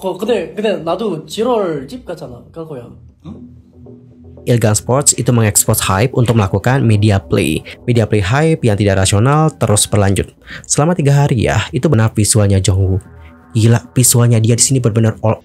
어, 근데 근데 나도 지럴 집 갔잖아 강호야. 응? Ilgan Sports itu mengekspos hype untuk melakukan media play. Media play hype yang tidak rasional terus berlanjut. Selama tiga hari ya, itu benar visualnya Jongwoo. Gila, visualnya dia di sini benar-benar all.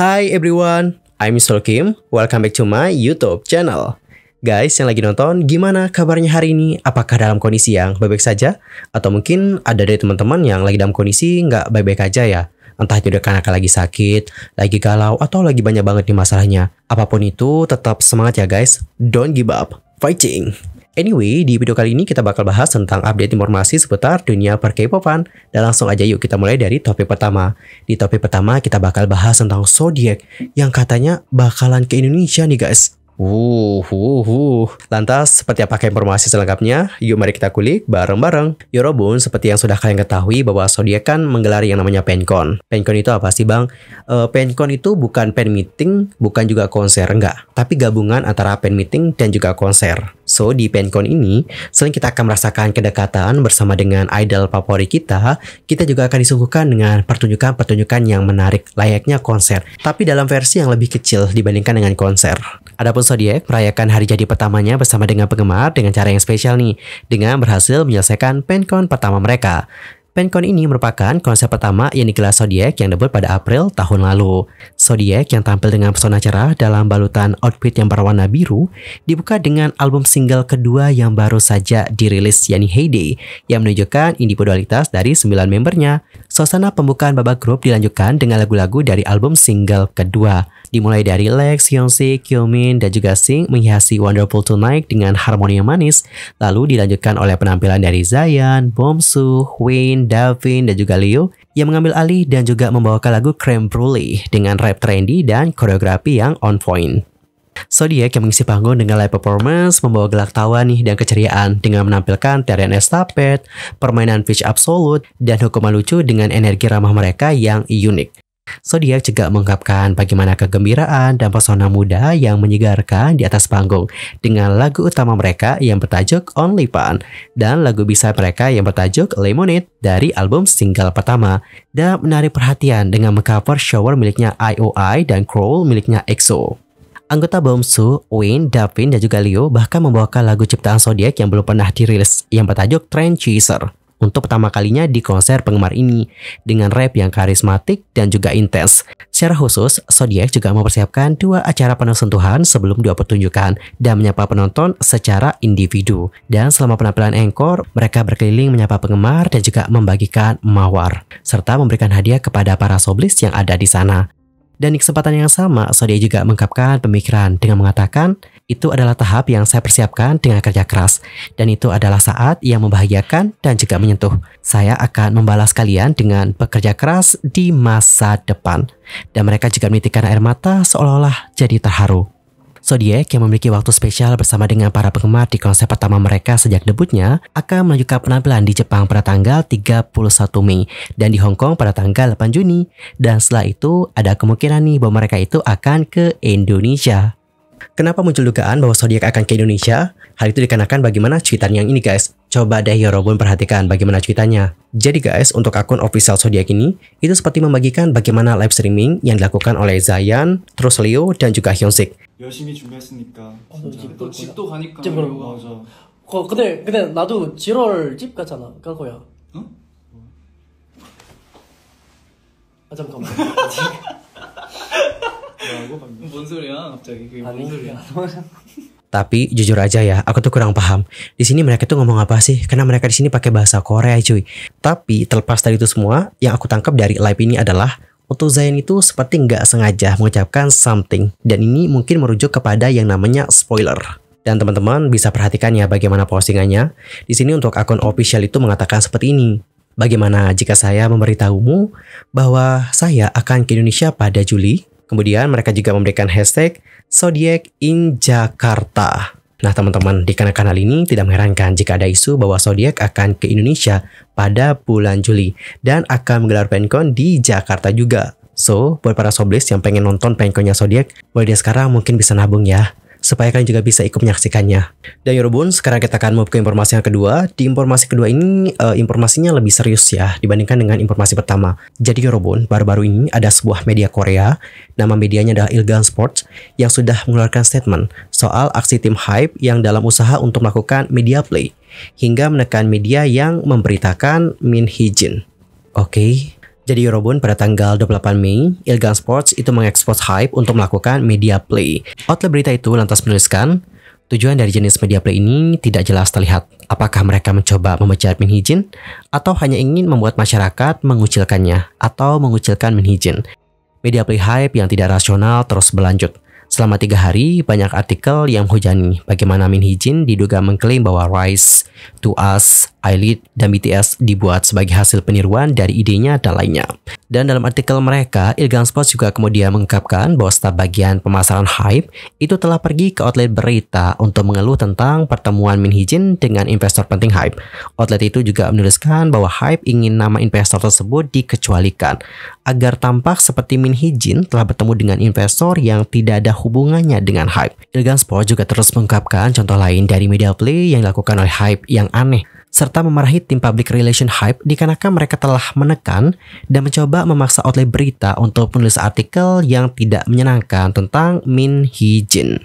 Hi everyone, I'm Mr. Kim. Welcome back to my YouTube channel. Guys yang lagi nonton, gimana kabarnya hari ini? Apakah dalam kondisi yang baik-baik saja? Atau mungkin ada dari teman-teman yang lagi dalam kondisi nggak baik-baik aja ya? entah itu karena lagi sakit, lagi galau, atau lagi banyak banget nih masalahnya. Apapun itu, tetap semangat ya guys. Don't give up. Fighting! Anyway, di video kali ini kita bakal bahas tentang update informasi seputar dunia per K-popan. Dan langsung aja yuk kita mulai dari topik pertama. Di topik pertama kita bakal bahas tentang Zodiac yang katanya bakalan ke Indonesia nih guys. Wuh, wuh, wuh. Lantas, seperti apakah informasi selengkapnya? Yuk mari kita kulik bareng-bareng. Yorobun, seperti yang sudah kalian ketahui bahwa Sodia kan menggelar yang namanya pencon. Pencon itu apa sih bang? E, pencon itu bukan pen meeting, bukan juga konser, enggak. Tapi gabungan antara pen meeting dan juga konser. So, di pencon ini, selain kita akan merasakan kedekatan bersama dengan idol favorit kita, kita juga akan disuguhkan dengan pertunjukan-pertunjukan yang menarik, layaknya konser. Tapi dalam versi yang lebih kecil dibandingkan dengan konser. Adapun Zodiac merayakan hari jadi pertamanya bersama dengan penggemar dengan cara yang spesial nih dengan berhasil menyelesaikan pencon pertama mereka. Pencon ini merupakan konsep pertama yang digelar Zodiac yang debut pada April tahun lalu. Zodiac yang tampil dengan pesona cerah dalam balutan outfit yang berwarna biru dibuka dengan album single kedua yang baru saja dirilis yakni Heyday yang menunjukkan individualitas dari sembilan membernya. Suasana pembukaan babak grup dilanjutkan dengan lagu-lagu dari album single kedua. Dimulai dari Lex, Yeonsi, Kyomin, dan juga Sing menghiasi Wonderful Tonight dengan harmoni yang manis, lalu dilanjutkan oleh penampilan dari Zayan, Bomsu, Win, Davin, dan juga Liu yang mengambil alih dan juga membawakan lagu Creme Brulee dengan rap trendy dan koreografi yang on point. Zodiac yang mengisi panggung dengan live performance membawa gelak tawa nih dan keceriaan dengan menampilkan tarian estafet, permainan pitch absolute, dan hukuman lucu dengan energi ramah mereka yang unik. Zodiac juga mengungkapkan bagaimana kegembiraan dan pesona muda yang menyegarkan di atas panggung dengan lagu utama mereka yang bertajuk Only Pan dan lagu bisa mereka yang bertajuk Lemonade dari album single pertama dan menarik perhatian dengan mengcover shower miliknya IOI dan Crawl miliknya EXO. Anggota bom Bomsu, Win, Davin, dan juga Leo bahkan membawakan lagu ciptaan Zodiac yang belum pernah dirilis yang bertajuk Trend Chaser untuk pertama kalinya di konser penggemar ini dengan rap yang karismatik dan juga intens. Secara khusus, Zodiac juga mempersiapkan dua acara penuh sentuhan sebelum dua pertunjukan dan menyapa penonton secara individu. Dan selama penampilan Encore, mereka berkeliling menyapa penggemar dan juga membagikan mawar serta memberikan hadiah kepada para soblis yang ada di sana. Dan di kesempatan yang sama, Sodia juga mengungkapkan pemikiran dengan mengatakan, itu adalah tahap yang saya persiapkan dengan kerja keras, dan itu adalah saat yang membahagiakan dan juga menyentuh. Saya akan membalas kalian dengan bekerja keras di masa depan. Dan mereka juga menitikkan air mata seolah-olah jadi terharu. Zodiac yang memiliki waktu spesial bersama dengan para penggemar di konsep pertama mereka sejak debutnya akan melanjutkan penampilan di Jepang pada tanggal 31 Mei dan di Hong Kong pada tanggal 8 Juni. Dan setelah itu ada kemungkinan nih bahwa mereka itu akan ke Indonesia. Kenapa muncul dugaan bahwa zodiak akan ke Indonesia? Hal itu dikarenakan bagaimana cuitannya yang ini guys. Coba deh Yorobun perhatikan bagaimana cuitannya. Jadi guys, untuk akun official zodiak ini, itu seperti membagikan bagaimana live streaming yang dilakukan oleh Zayan, terus Leo, dan juga Hyunsik. 열심히 Tapi jujur aja ya, aku tuh kurang paham. Di sini mereka tuh ngomong apa sih? Karena mereka di sini pakai bahasa Korea, cuy. Tapi terlepas dari itu semua, yang aku tangkap dari live ini adalah Oto Zayn itu seperti nggak sengaja mengucapkan something. Dan ini mungkin merujuk kepada yang namanya spoiler. Dan teman-teman bisa perhatikan ya bagaimana postingannya. Di sini untuk akun official itu mengatakan seperti ini. Bagaimana jika saya memberitahumu bahwa saya akan ke Indonesia pada Juli? Kemudian mereka juga memberikan hashtag Zodiac in Jakarta. Nah teman-teman, di kanal-kanal ini tidak mengherankan jika ada isu bahwa Zodiac akan ke Indonesia pada bulan Juli dan akan menggelar Pencon di Jakarta juga. So, buat para soblis yang pengen nonton penkonnya Zodiac, boleh dia sekarang mungkin bisa nabung ya supaya kalian juga bisa ikut menyaksikannya. Dan Yorobun, sekarang kita akan membuka informasi yang kedua. Di informasi kedua ini, uh, informasinya lebih serius ya dibandingkan dengan informasi pertama. Jadi Yorobun, baru-baru ini ada sebuah media Korea, nama medianya adalah Ilgan Sports, yang sudah mengeluarkan statement soal aksi tim Hype yang dalam usaha untuk melakukan media play, hingga menekan media yang memberitakan Min Hee Jin. Oke, okay. Jadi Eurobond pada tanggal 28 Mei, Ilgang Sports itu mengekspos Hype untuk melakukan media play. Outlet berita itu lantas menuliskan, tujuan dari jenis media play ini tidak jelas terlihat. Apakah mereka mencoba memecat hijin? atau hanya ingin membuat masyarakat mengucilkannya atau mengucilkan hijin? Media play hype yang tidak rasional terus berlanjut. Selama tiga hari, banyak artikel yang hujani bagaimana Min Hee-jin diduga mengklaim bahwa Rise, To Us, Eyelid, dan BTS dibuat sebagai hasil peniruan dari idenya dan lainnya. Dan dalam artikel mereka, Ilgang Sports juga kemudian mengungkapkan bahwa staf bagian pemasaran Hype itu telah pergi ke outlet berita untuk mengeluh tentang pertemuan Min Hee-jin dengan investor penting Hype. Outlet itu juga menuliskan bahwa Hype ingin nama investor tersebut dikecualikan agar tampak seperti Min Hee-jin telah bertemu dengan investor yang tidak ada hubungannya dengan hype. Ilgan Sport juga terus mengungkapkan contoh lain dari media play yang dilakukan oleh hype yang aneh serta memarahi tim public relation hype dikarenakan mereka telah menekan dan mencoba memaksa outlet berita untuk menulis artikel yang tidak menyenangkan tentang Min Hee Jin.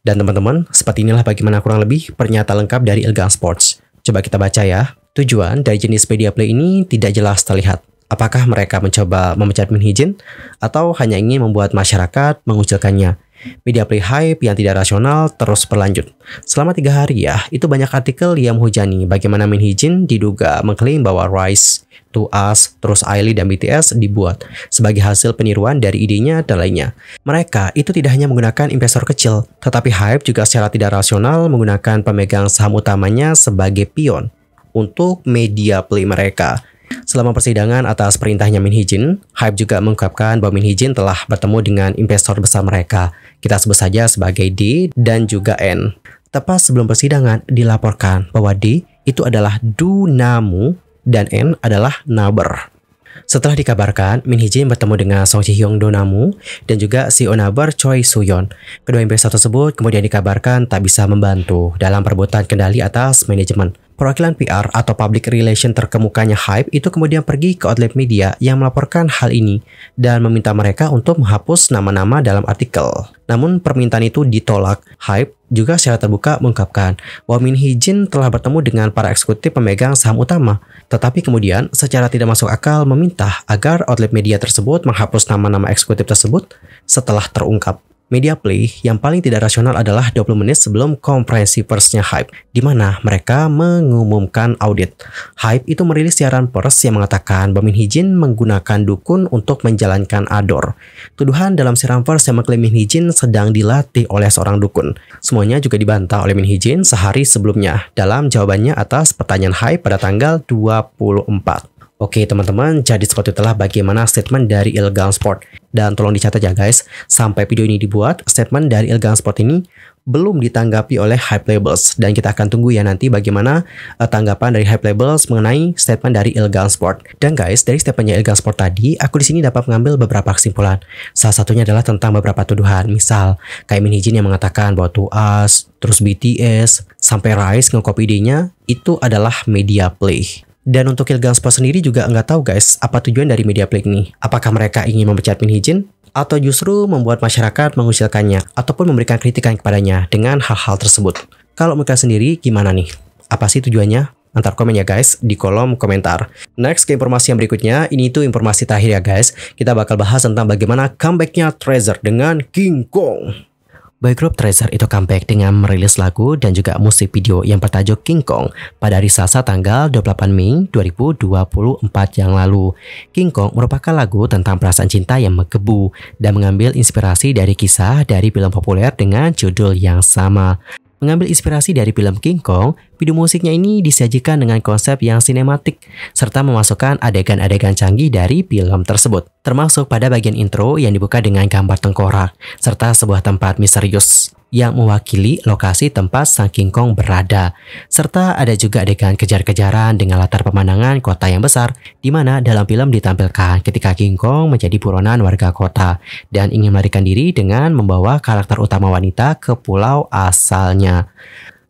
Dan teman-teman, seperti inilah bagaimana kurang lebih pernyataan lengkap dari Elgang Sports. Coba kita baca ya. Tujuan dari jenis media play ini tidak jelas terlihat. Apakah mereka mencoba memecat Min Hee Jin atau hanya ingin membuat masyarakat mengucilkannya? Media play hype yang tidak rasional terus berlanjut. Selama tiga hari ya, itu banyak artikel yang menghujani bagaimana Min Hee diduga mengklaim bahwa Rise, To Us, terus Ailey dan BTS dibuat sebagai hasil peniruan dari idenya dan lainnya. Mereka itu tidak hanya menggunakan investor kecil, tetapi hype juga secara tidak rasional menggunakan pemegang saham utamanya sebagai pion untuk media play mereka. Selama persidangan atas perintahnya Min Hijin, Hype juga mengungkapkan bahwa Min Hijin telah bertemu dengan investor besar mereka. Kita sebut saja sebagai D dan juga N. Tepat sebelum persidangan dilaporkan bahwa D itu adalah Dunamu dan N adalah Naber. Setelah dikabarkan, Min Hee bertemu dengan Song Ji Hyung Donamu dan juga CEO Naber Choi Suyon. Kedua investor tersebut kemudian dikabarkan tak bisa membantu dalam perebutan kendali atas manajemen. Perwakilan PR atau public relation terkemukanya Hype itu kemudian pergi ke outlet media yang melaporkan hal ini dan meminta mereka untuk menghapus nama-nama dalam artikel. Namun permintaan itu ditolak. Hype juga secara terbuka mengungkapkan bahwa Min Hee Jin telah bertemu dengan para eksekutif pemegang saham utama, tetapi kemudian secara tidak masuk akal meminta agar outlet media tersebut menghapus nama-nama eksekutif tersebut setelah terungkap. Media play yang paling tidak rasional adalah 20 menit sebelum konferensi persnya Hype, di mana mereka mengumumkan audit. Hype itu merilis siaran pers yang mengatakan Bamin Hijin menggunakan dukun untuk menjalankan ador. Tuduhan dalam siaran pers yang mengklaim Min Hijin sedang dilatih oleh seorang dukun. Semuanya juga dibantah oleh Min Hijin sehari sebelumnya dalam jawabannya atas pertanyaan Hype pada tanggal 24. Oke teman-teman, jadi seperti itulah bagaimana statement dari Ilgang Sport. Dan tolong dicatat ya guys, sampai video ini dibuat, statement dari Ilgang Sport ini belum ditanggapi oleh Hype Labels. Dan kita akan tunggu ya nanti bagaimana eh, tanggapan dari Hype Labels mengenai statement dari Ilgang Sport. Dan guys, dari statementnya Ilgang Sport tadi, aku di sini dapat mengambil beberapa kesimpulan. Salah satunya adalah tentang beberapa tuduhan. Misal, kayak Min Hijin yang mengatakan bahwa Tuas, terus BTS, sampai Rise nge-copy idenya, itu adalah media play. Dan untuk Ilgang Sport sendiri juga nggak tahu guys, apa tujuan dari media play ini? Apakah mereka ingin memecat Min Hijin? Atau justru membuat masyarakat mengusilkannya ataupun memberikan kritikan kepadanya dengan hal-hal tersebut? Kalau mereka sendiri gimana nih? Apa sih tujuannya? Antar komen ya guys di kolom komentar. Next ke informasi yang berikutnya, ini tuh informasi terakhir ya guys. Kita bakal bahas tentang bagaimana comebacknya Treasure dengan King Kong. Boy group Treasure itu comeback dengan merilis lagu dan juga musik video yang bertajuk King Kong pada hari Selasa tanggal 28 Mei 2024 yang lalu. King Kong merupakan lagu tentang perasaan cinta yang menggebu dan mengambil inspirasi dari kisah dari film populer dengan judul yang sama. Mengambil inspirasi dari film King Kong, Video musiknya ini disajikan dengan konsep yang sinematik, serta memasukkan adegan-adegan canggih dari film tersebut, termasuk pada bagian intro yang dibuka dengan gambar tengkorak, serta sebuah tempat misterius yang mewakili lokasi tempat Sang King Kong berada, serta ada juga adegan kejar-kejaran dengan latar pemandangan kota yang besar, di mana dalam film ditampilkan ketika King Kong menjadi buronan warga kota dan ingin melarikan diri dengan membawa karakter utama wanita ke pulau asalnya.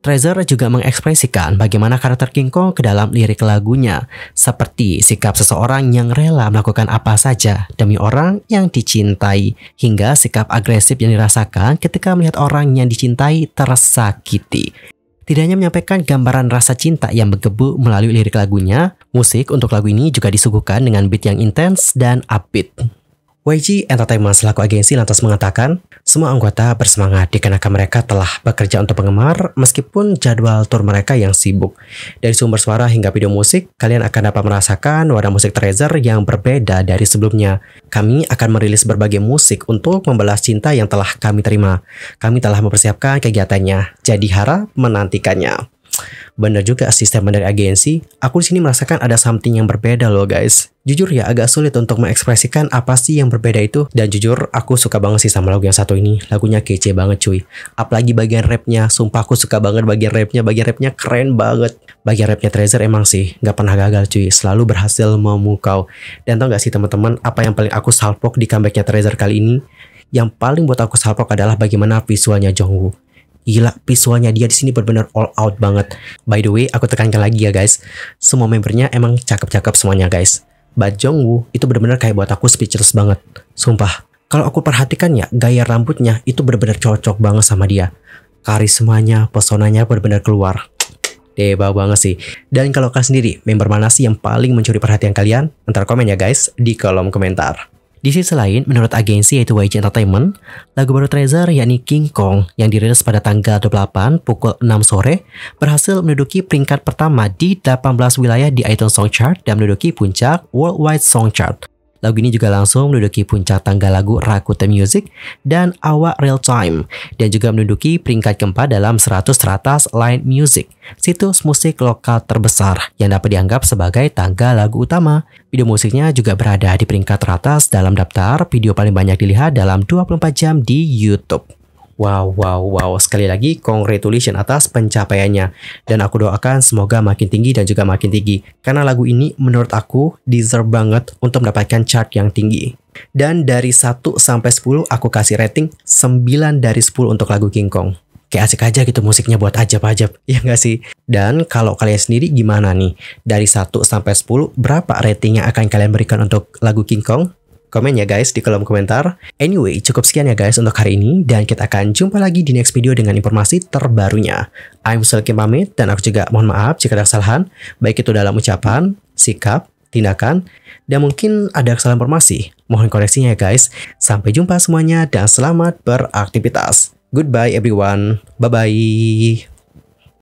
Treasure juga mengekspresikan bagaimana karakter King Kong ke dalam lirik lagunya, seperti sikap seseorang yang rela melakukan apa saja demi orang yang dicintai, hingga sikap agresif yang dirasakan ketika melihat orang yang dicintai tersakiti. Tidak hanya menyampaikan gambaran rasa cinta yang menggebu melalui lirik lagunya, musik untuk lagu ini juga disuguhkan dengan beat yang intens dan upbeat. YG Entertainment selaku agensi lantas mengatakan, semua anggota bersemangat dikarenakan mereka telah bekerja untuk penggemar meskipun jadwal tour mereka yang sibuk. Dari sumber suara hingga video musik, kalian akan dapat merasakan warna musik Treasure yang berbeda dari sebelumnya. Kami akan merilis berbagai musik untuk membalas cinta yang telah kami terima. Kami telah mempersiapkan kegiatannya, jadi harap menantikannya. Bener juga asisten dari agensi, aku di sini merasakan ada something yang berbeda loh guys. Jujur ya agak sulit untuk mengekspresikan apa sih yang berbeda itu dan jujur aku suka banget sih sama lagu yang satu ini. Lagunya kece banget cuy. Apalagi bagian rapnya, sumpah aku suka banget bagian rapnya, bagian rapnya keren banget. Bagian rapnya Treasure emang sih nggak pernah gagal cuy, selalu berhasil memukau. Dan tau gak sih teman-teman apa yang paling aku salpok di comebacknya Treasure kali ini? Yang paling buat aku salpok adalah bagaimana visualnya Jongwoo gila visualnya dia di sini benar-benar all out banget. By the way, aku tekankan lagi ya guys, semua membernya emang cakep-cakep semuanya guys. But Jongwoo itu benar-benar kayak buat aku speechless banget, sumpah. Kalau aku perhatikan ya, gaya rambutnya itu benar-benar cocok banget sama dia. Karismanya, pesonanya benar-benar keluar. Deba banget sih. Dan kalau kalian sendiri, member mana sih yang paling mencuri perhatian kalian? Ntar komen ya guys di kolom komentar. Di sisi lain, menurut agensi yaitu YG Entertainment, lagu baru Treasure yakni King Kong yang dirilis pada tanggal 28 pukul 6 sore berhasil menduduki peringkat pertama di 18 wilayah di iTunes Song Chart dan menduduki puncak Worldwide Song Chart. Lagu ini juga langsung menduduki puncak tangga lagu Rakuten Music dan Awa Real Time dan juga menduduki peringkat keempat dalam 100 teratas Line Music, situs musik lokal terbesar yang dapat dianggap sebagai tangga lagu utama. Video musiknya juga berada di peringkat teratas dalam daftar video paling banyak dilihat dalam 24 jam di YouTube. Wow, wow, wow. Sekali lagi, congratulations atas pencapaiannya. Dan aku doakan semoga makin tinggi dan juga makin tinggi. Karena lagu ini menurut aku deserve banget untuk mendapatkan chart yang tinggi. Dan dari 1 sampai 10 aku kasih rating 9 dari 10 untuk lagu King Kong. Kayak asik aja gitu musiknya buat ajab-ajab, ya nggak sih? Dan kalau kalian sendiri gimana nih? Dari 1 sampai 10, berapa rating yang akan kalian berikan untuk lagu King Kong? komen ya guys di kolom komentar. Anyway, cukup sekian ya guys untuk hari ini dan kita akan jumpa lagi di next video dengan informasi terbarunya. I'm Sulki pamit dan aku juga mohon maaf jika ada kesalahan, baik itu dalam ucapan, sikap, tindakan, dan mungkin ada kesalahan informasi. Mohon koreksinya ya guys. Sampai jumpa semuanya dan selamat beraktivitas. Goodbye everyone. Bye-bye.